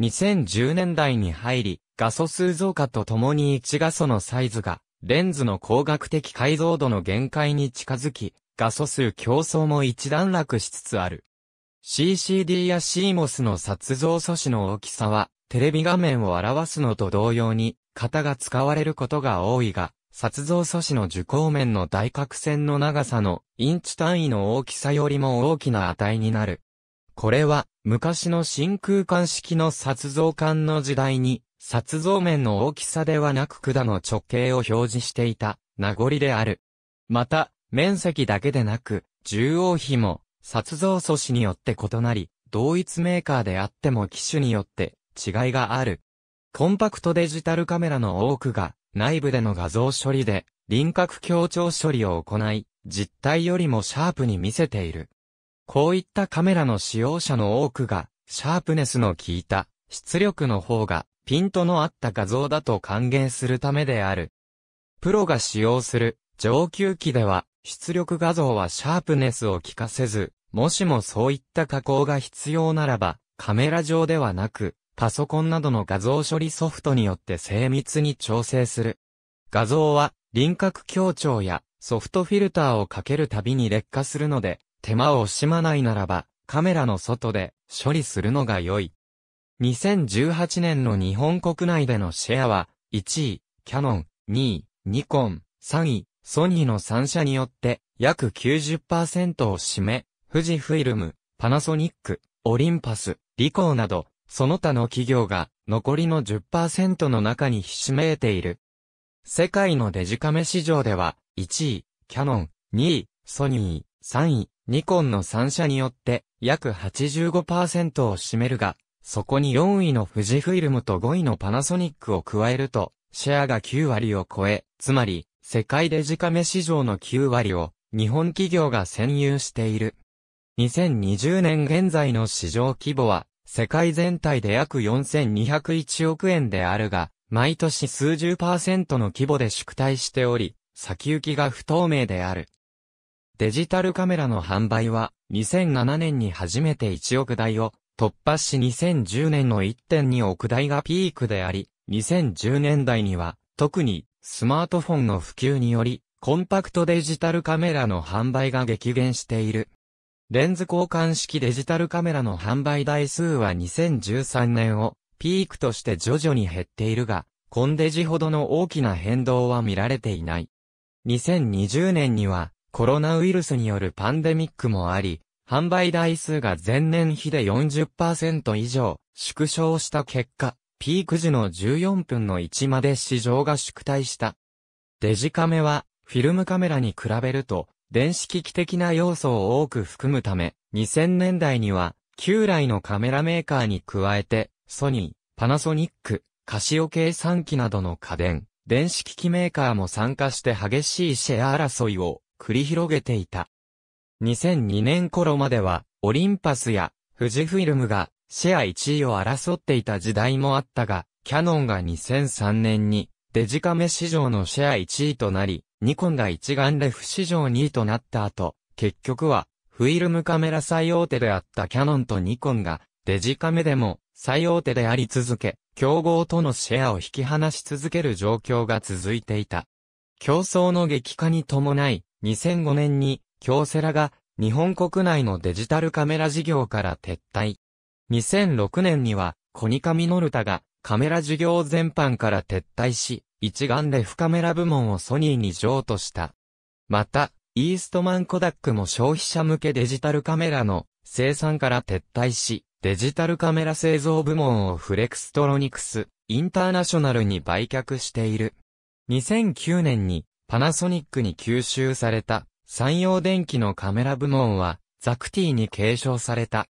2010年代に入り、画素数増加とともに1画素のサイズが、レンズの光学的解像度の限界に近づき、画素数競争も一段落しつつある。CCD や CMOS の撮像素子の大きさは、テレビ画面を表すのと同様に、型が使われることが多いが、撮像素子の受光面の対角線の長さのインチ単位の大きさよりも大きな値になる。これは昔の真空管式の撮像管の時代に撮像面の大きさではなく管の直径を表示していた名残である。また、面積だけでなく、重応比も撮像素子によって異なり、同一メーカーであっても機種によって違いがある。コンパクトデジタルカメラの多くが内部での画像処理で輪郭強調処理を行い、実体よりもシャープに見せている。こういったカメラの使用者の多くがシャープネスの効いた出力の方がピントの合った画像だと還元するためである。プロが使用する上級機では出力画像はシャープネスを効かせず、もしもそういった加工が必要ならば、カメラ上ではなく、パソコンなどの画像処理ソフトによって精密に調整する。画像は輪郭強調やソフトフィルターをかけるたびに劣化するので、手間を惜しまないならば、カメラの外で処理するのが良い。2018年の日本国内でのシェアは、1位、キャノン、2位、ニコン、3位、ソニーの3社によって約90%を占め、富士フイルム、パナソニック、オリンパス、リコーなどその他の企業が残りの10%の中にひしめいている。世界のデジカメ市場では、1位、キャノン、2位、ソニー、3位、ニコンの3社によって約85%を占めるが、そこに4位の富士フイルムと5位のパナソニックを加えると、シェアが9割を超え、つまり、世界デジカメ市場の9割を日本企業が占有している。2020年現在の市場規模は世界全体で約4201億円であるが、毎年数十パーセントの規模で縮退しており、先行きが不透明である。デジタルカメラの販売は、2007年に初めて1億台を突破し2010年の1.2億台がピークであり、2010年代には、特にスマートフォンの普及により、コンパクトデジタルカメラの販売が激減している。レンズ交換式デジタルカメラの販売台数は2013年をピークとして徐々に減っているが、コンデジほどの大きな変動は見られていない。2020年にはコロナウイルスによるパンデミックもあり、販売台数が前年比で40%以上縮小した結果、ピーク時の14分の1まで市場が縮退した。デジカメはフィルムカメラに比べると電子機器的な要素を多く含むため、2000年代には、旧来のカメラメーカーに加えて、ソニー、パナソニック、カシオ計算機などの家電、電子機器メーカーも参加して激しいシェア争いを繰り広げていた。2002年頃までは、オリンパスや富士フィルムがシェア1位を争っていた時代もあったが、キャノンが2003年にデジカメ市場のシェア1位となり、ニコンが一眼レフ市場2位となった後、結局は、フィルムカメラ最大手であったキャノンとニコンが、デジカメでも最大手であり続け、競合とのシェアを引き離し続ける状況が続いていた。競争の激化に伴い、2005年に、京セラが、日本国内のデジタルカメラ事業から撤退。2006年には、コニカミノルタが、カメラ事業全般から撤退し、一眼レフカメラ部門をソニーに譲渡した。また、イーストマンコダックも消費者向けデジタルカメラの生産から撤退し、デジタルカメラ製造部門をフレクストロニクス、インターナショナルに売却している。2009年にパナソニックに吸収された山陽電機のカメラ部門はザクティに継承された。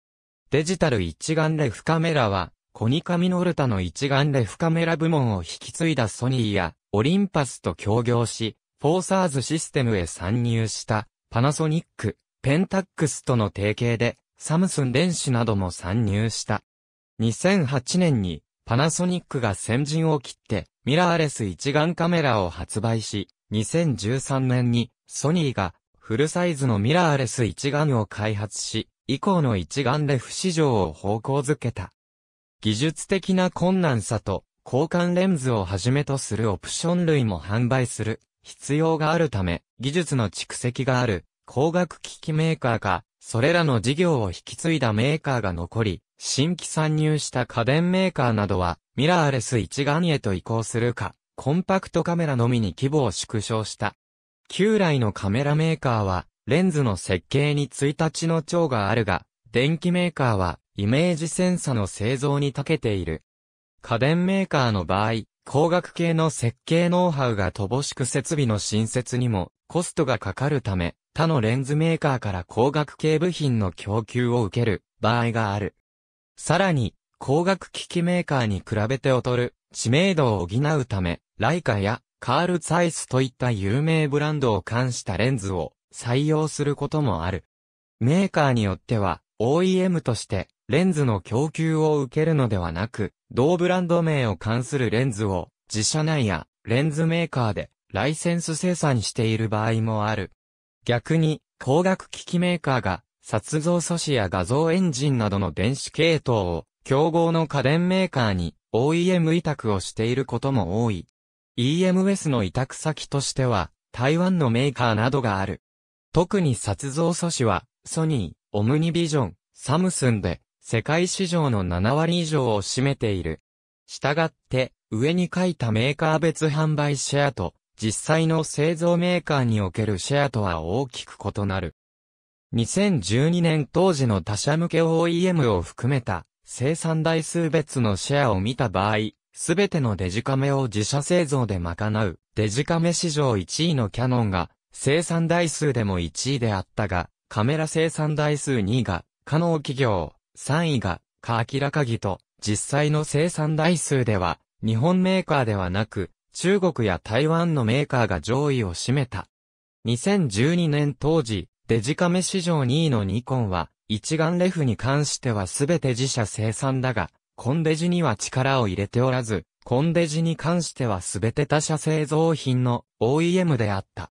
デジタル一眼レフカメラはコニカミノルタの一眼レフカメラ部門を引き継いだソニーや、オリンパスと協業し、フォーサーズシステムへ参入した、パナソニック、ペンタックスとの提携で、サムスン電子なども参入した。2008年に、パナソニックが先陣を切って、ミラーレス一眼カメラを発売し、2013年に、ソニーが、フルサイズのミラーレス一眼を開発し、以降の一眼レフ市場を方向づけた。技術的な困難さと、交換レンズをはじめとするオプション類も販売する必要があるため、技術の蓄積がある光学機器メーカーか、それらの事業を引き継いだメーカーが残り、新規参入した家電メーカーなどは、ミラーレス一眼へと移行するか、コンパクトカメラのみに規模を縮小した。旧来のカメラメーカーは、レンズの設計に1日の長があるが、電気メーカーは、イメージセンサの製造に長けている。家電メーカーの場合、工学系の設計ノウハウが乏しく設備の新設にもコストがかかるため、他のレンズメーカーから工学系部品の供給を受ける場合がある。さらに、工学機器メーカーに比べて劣る知名度を補うため、ライカやカール・ツァイスといった有名ブランドを冠したレンズを採用することもある。メーカーによっては、OEM としてレンズの供給を受けるのではなく、同ブランド名を関するレンズを自社内やレンズメーカーでライセンス生産している場合もある。逆に光学機器メーカーが撮像素子や画像エンジンなどの電子系統を競合の家電メーカーに OEM 委託をしていることも多い。EMS の委託先としては台湾のメーカーなどがある。特に撮像素子はソニー、オムニビジョン、サムスンで、世界市場の7割以上を占めている。したがって、上に書いたメーカー別販売シェアと、実際の製造メーカーにおけるシェアとは大きく異なる。2012年当時の他社向け OEM を含めた生産台数別のシェアを見た場合、すべてのデジカメを自社製造で賄うデジカメ市場1位のキャノンが生産台数でも1位であったが、カメラ生産台数2位が、可能企業、3位が、カ明らかぎと、実際の生産台数では、日本メーカーではなく、中国や台湾のメーカーが上位を占めた。2012年当時、デジカメ市場2位のニコンは、一眼レフに関しては全て自社生産だが、コンデジには力を入れておらず、コンデジに関しては全て他社製造品の OEM であった。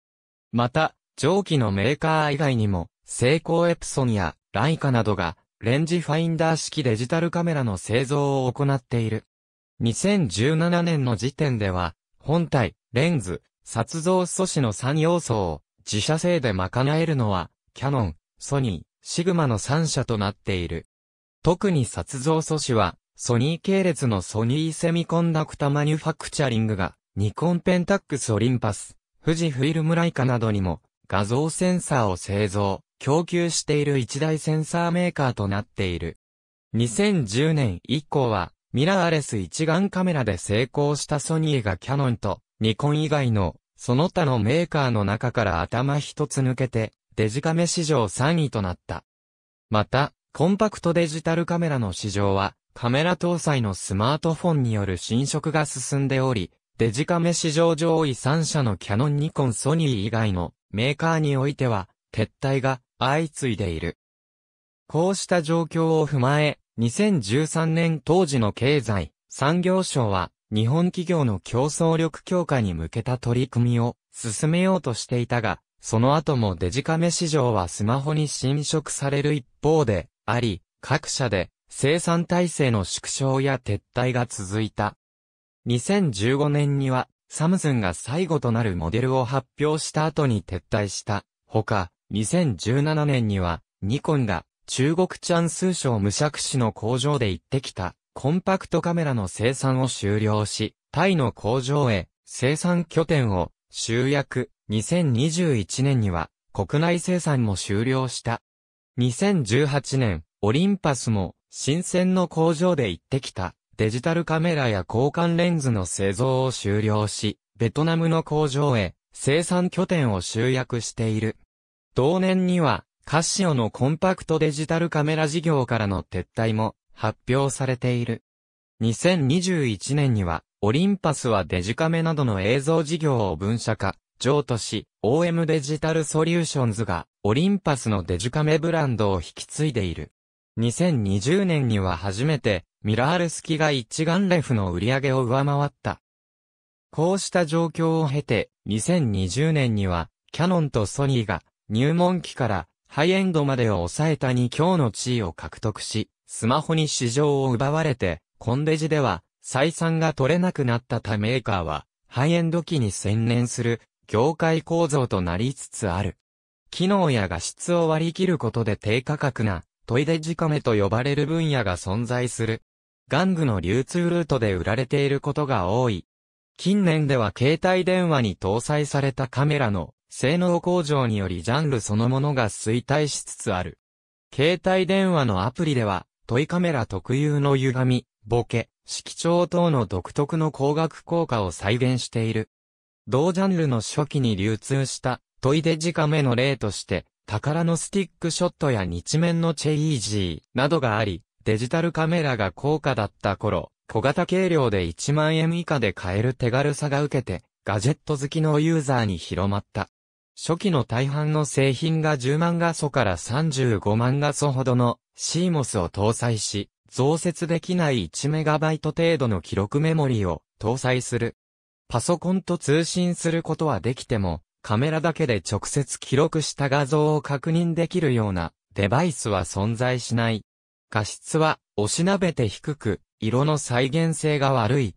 また、上記のメーカー以外にも、セイコーエプソンやライカなどがレンジファインダー式デジタルカメラの製造を行っている。2017年の時点では、本体、レンズ、撮像素子の3要素を自社製で賄えるのは、キャノン、ソニー、シグマの3社となっている。特に撮像素子は、ソニー系列のソニーセミコンダクタマニュファクチャリングが、ニコンペンタックスオリンパス、富士フィルムライカなどにも、画像センサーを製造。供給している一大センサーメーカーとなっている。2010年以降は、ミラーレス一眼カメラで成功したソニーがキャノンとニコン以外のその他のメーカーの中から頭一つ抜けてデジカメ市場3位となった。また、コンパクトデジタルカメラの市場はカメラ搭載のスマートフォンによる侵食が進んでおり、デジカメ市場上位3社のキャノンニコンソニー以外のメーカーにおいては撤退が相次いでいる。こうした状況を踏まえ、2013年当時の経済、産業省は、日本企業の競争力強化に向けた取り組みを進めようとしていたが、その後もデジカメ市場はスマホに侵食される一方で、あり、各社で生産体制の縮小や撤退が続いた。2015年には、サムスンが最後となるモデルを発表した後に撤退した。ほか、2017年には、ニコンが中国チャンス省無釈市の工場で行ってきたコンパクトカメラの生産を終了し、タイの工場へ生産拠点を集約。2021年には国内生産も終了した。2018年、オリンパスも新鮮の工場で行ってきたデジタルカメラや交換レンズの製造を終了し、ベトナムの工場へ生産拠点を集約している。同年には、カシオのコンパクトデジタルカメラ事業からの撤退も発表されている。2021年には、オリンパスはデジカメなどの映像事業を分社化、譲渡し、OM デジタルソリューションズが、オリンパスのデジカメブランドを引き継いでいる。2020年には初めて、ミラールスキが一眼レフの売り上げを上回った。こうした状況を経て、2020年には、キャノンとソニーが、入門期からハイエンドまでを抑えた2強の地位を獲得し、スマホに市場を奪われて、コンデジでは採算が取れなくなった他メーカーは、ハイエンド機に専念する業界構造となりつつある。機能や画質を割り切ることで低価格なトイデジカメと呼ばれる分野が存在する。玩具の流通ルートで売られていることが多い。近年では携帯電話に搭載されたカメラの性能向上によりジャンルそのものが衰退しつつある。携帯電話のアプリでは、トイカメラ特有の歪み、ボケ、色調等の独特の光学効果を再現している。同ジャンルの初期に流通したトイデジカメの例として、宝のスティックショットや日面のチェイージーなどがあり、デジタルカメラが高価だった頃、小型軽量で1万円以下で買える手軽さが受けて、ガジェット好きのユーザーに広まった。初期の大半の製品が10万画素から35万画素ほどの CMOS を搭載し、増設できない 1MB 程度の記録メモリを搭載する。パソコンと通信することはできても、カメラだけで直接記録した画像を確認できるようなデバイスは存在しない。画質はおしなべて低く、色の再現性が悪い。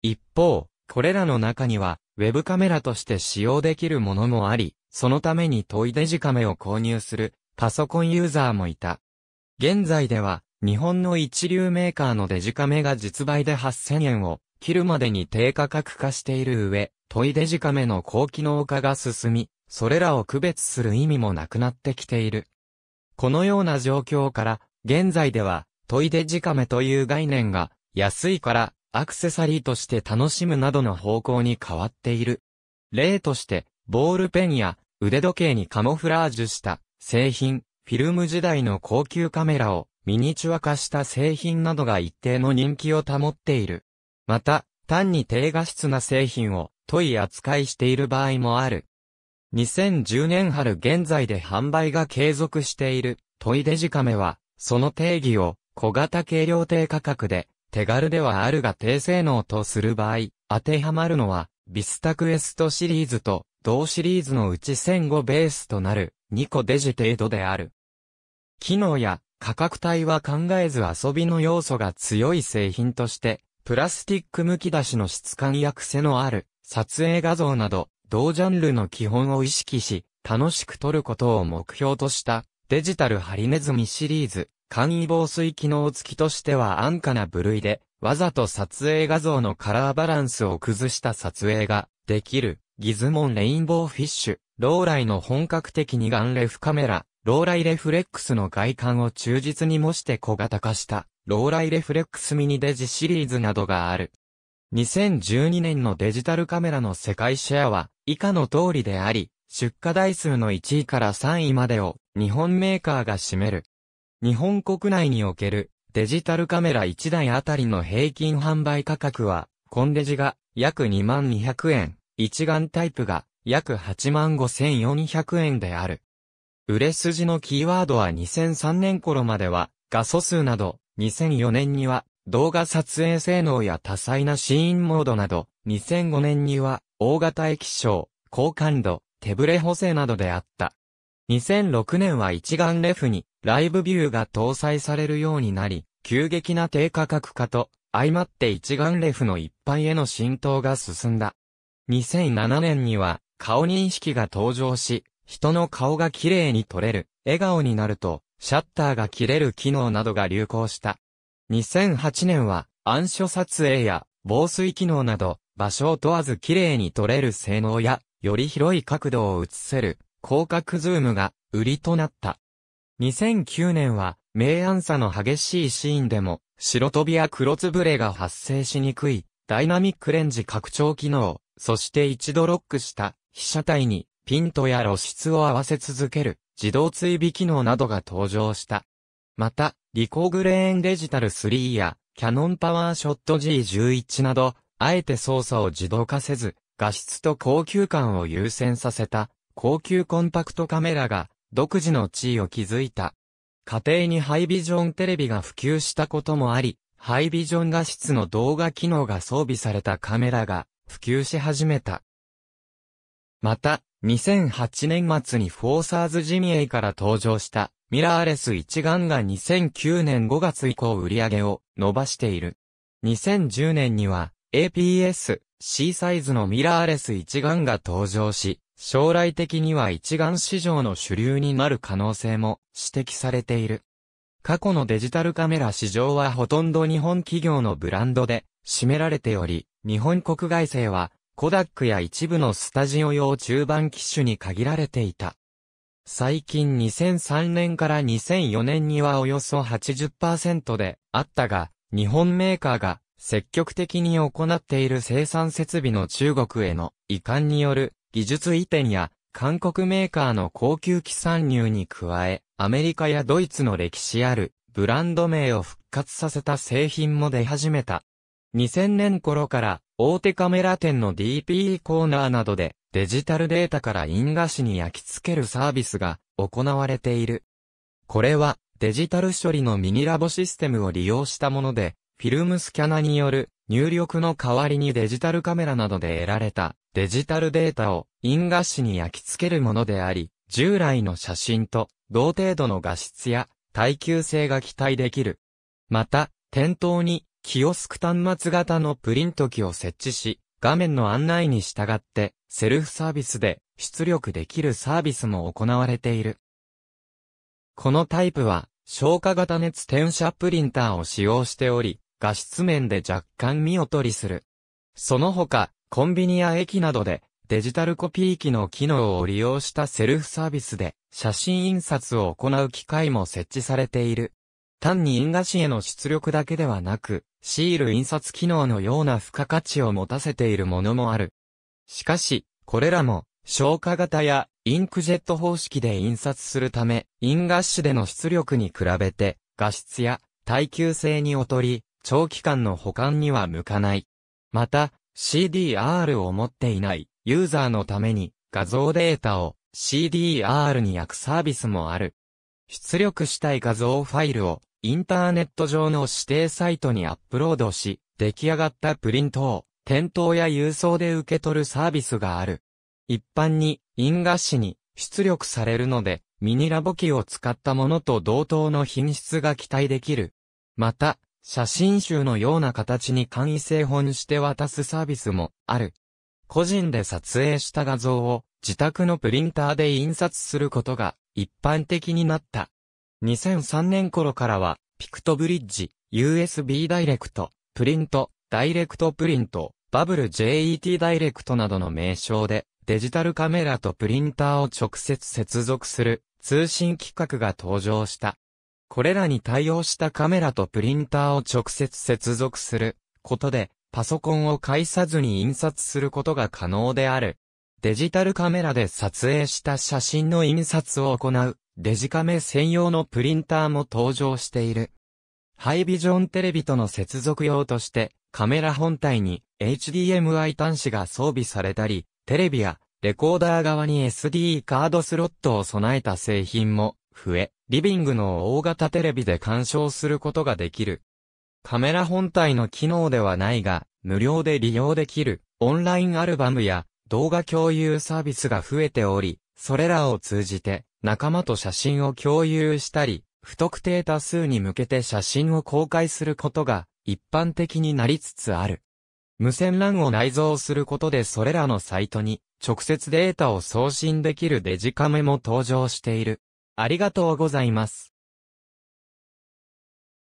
一方、これらの中には、ウェブカメラとして使用できるものもあり、そのためにトイデジカメを購入するパソコンユーザーもいた。現在では日本の一流メーカーのデジカメが実売で8000円を切るまでに低価格化している上、トイデジカメの高機能化が進み、それらを区別する意味もなくなってきている。このような状況から、現在ではトイデジカメという概念が安いからアクセサリーとして楽しむなどの方向に変わっている。例として、ボールペンや腕時計にカモフラージュした製品、フィルム時代の高級カメラをミニチュア化した製品などが一定の人気を保っている。また、単に低画質な製品を問い扱いしている場合もある。2010年春現在で販売が継続している問いデジカメは、その定義を小型軽量低価格で手軽ではあるが低性能とする場合、当てはまるのはビスタクエストシリーズと同シリーズのうち1 0 0ベースとなる2個デジ程度である。機能や価格帯は考えず遊びの要素が強い製品として、プラスティック剥き出しの質感や癖のある撮影画像など、同ジャンルの基本を意識し、楽しく撮ることを目標としたデジタルハリネズミシリーズ、簡易防水機能付きとしては安価な部類で、わざと撮影画像のカラーバランスを崩した撮影ができる。ギズモンレインボーフィッシュ、ローライの本格的に眼レフカメラ、ローライレフレックスの外観を忠実に模して小型化した、ローライレフレックスミニデジシリーズなどがある。2012年のデジタルカメラの世界シェアは以下の通りであり、出荷台数の1位から3位までを日本メーカーが占める。日本国内におけるデジタルカメラ1台あたりの平均販売価格は、コンデジが約2万200円、一眼タイプが約85,400円である。売れ筋のキーワードは2003年頃までは画素数など、2004年には動画撮影性能や多彩なシーンモードなど、2005年には大型液晶、高感度、手ブレ補正などであった。2006年は一眼レフにライブビューが搭載されるようになり、急激な低価格化と相まって一眼レフの一般への浸透が進んだ。2007年には、顔認識が登場し、人の顔が綺麗に撮れる、笑顔になると、シャッターが切れる機能などが流行した。2008年は、暗所撮影や、防水機能など、場所を問わず綺麗に撮れる性能や、より広い角度を映せる、広角ズームが、売りとなった。2009年は、明暗差の激しいシーンでも、白飛びや黒つぶれが発生しにくい、ダイナミックレンジ拡張機能、そして一度ロックした被写体にピントや露出を合わせ続ける自動追尾機能などが登場した。また、リコーグレーンデジタル3やキャノンパワーショット G11 など、あえて操作を自動化せず、画質と高級感を優先させた高級コンパクトカメラが独自の地位を築いた。家庭にハイビジョンテレビが普及したこともあり、ハイビジョン画質の動画機能が装備されたカメラが普及し始めた。また、2008年末にフォーサーズジミエイから登場したミラーレス一眼が2009年5月以降売り上げを伸ばしている。2010年には APS C サイズのミラーレス一眼が登場し、将来的には一眼市場の主流になる可能性も指摘されている。過去のデジタルカメラ市場はほとんど日本企業のブランドで占められており、日本国外製はコダックや一部のスタジオ用中盤機種に限られていた。最近2003年から2004年にはおよそ80%であったが、日本メーカーが積極的に行っている生産設備の中国への移管による技術移転や韓国メーカーの高級機参入に加え、アメリカやドイツの歴史あるブランド名を復活させた製品も出始めた。2000年頃から大手カメラ店の DPE コーナーなどでデジタルデータから因果紙に焼き付けるサービスが行われている。これはデジタル処理のミニラボシステムを利用したもので、フィルムスキャナによる入力の代わりにデジタルカメラなどで得られたデジタルデータを因画紙に焼き付けるものであり、従来の写真と同程度の画質や耐久性が期待できる。また、店頭にキオスク端末型のプリント機を設置し、画面の案内に従ってセルフサービスで出力できるサービスも行われている。このタイプは消化型熱転写プリンターを使用しており、画質面で若干見劣りする。その他、コンビニや駅などでデジタルコピー機の機能を利用したセルフサービスで写真印刷を行う機械も設置されている。単に印画紙への出力だけではなく、シール印刷機能のような付加価値を持たせているものもある。しかし、これらも消化型やインクジェット方式で印刷するため、印画紙での出力に比べて画質や耐久性に劣り、長期間の保管には向かない。また、CDR を持っていないユーザーのために画像データを CDR に焼くサービスもある。出力したい画像ファイルをインターネット上の指定サイトにアップロードし、出来上がったプリントを店頭や郵送で受け取るサービスがある。一般に因果紙に出力されるので、ミニラボ機を使ったものと同等の品質が期待できる。また、写真集のような形に簡易製本して渡すサービスもある。個人で撮影した画像を自宅のプリンターで印刷することが一般的になった。2003年頃からは、ピクトブリッジ、USB ダイレクト、プリント、ダイレクトプリント、バブル JET ダイレクトなどの名称で、デジタルカメラとプリンターを直接接続する通信規格が登場した。これらに対応したカメラとプリンターを直接接続することで、パソコンを介さずに印刷することが可能である。デジタルカメラで撮影した写真の印刷を行う、デジカメ専用のプリンターも登場している。ハイビジョンテレビとの接続用として、カメラ本体に HDMI 端子が装備されたり、テレビやレコーダー側に SD カードスロットを備えた製品も増え、リビングの大型テレビで鑑賞することができる。カメラ本体の機能ではないが、無料で利用できるオンラインアルバムや動画共有サービスが増えており、それらを通じて仲間と写真を共有したり、不特定多数に向けて写真を公開することが一般的になりつつある。無線 LAN を内蔵することでそれらのサイトに直接データを送信できるデジカメも登場している。ありがとうございます。